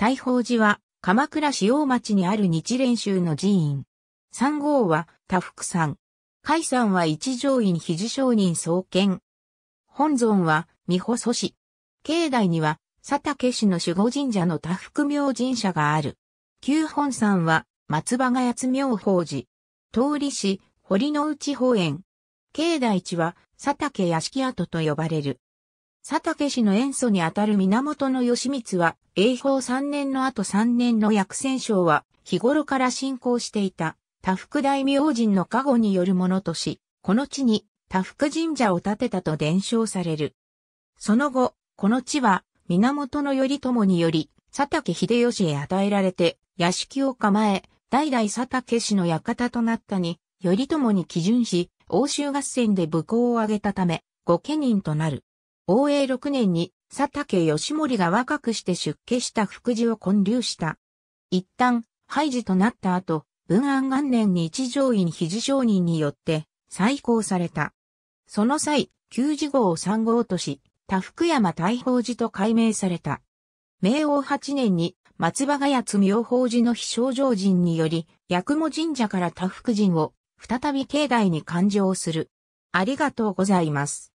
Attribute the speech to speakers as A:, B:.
A: 大宝寺は、鎌倉市大町にある日蓮宗の寺院。三号は、多福山。海山は一条院肘商人創建。本尊は、三保祖師。境内には、佐竹市の守護神社の多福明神社がある。旧本山は、松葉ヶ谷妙法寺。通り市、堀之内保園。境内地は、佐竹屋敷跡と呼ばれる。佐竹氏の演奏にあたる源義満は、栄光3年の後3年の薬戦省は、日頃から進行していた、多福大明神の加護によるものとし、この地に多福神社を建てたと伝承される。その後、この地は、源頼朝により、佐竹秀吉へ与えられて、屋敷を構え、代々佐竹氏の館となったに、頼朝に基準し、欧州合戦で武功を挙げたため、御家人となる。応永6年に佐竹義盛が若くして出家した福寺を建立した。一旦、廃寺となった後、文安元年に一条院肘上人によって再興された。その際、旧寺号を参号とし、多福山大宝寺と改名された。明王8年に松葉ヶ谷妙法寺の非正常人により、八雲神社から多福神を再び境内に勘定する。ありがとうございます。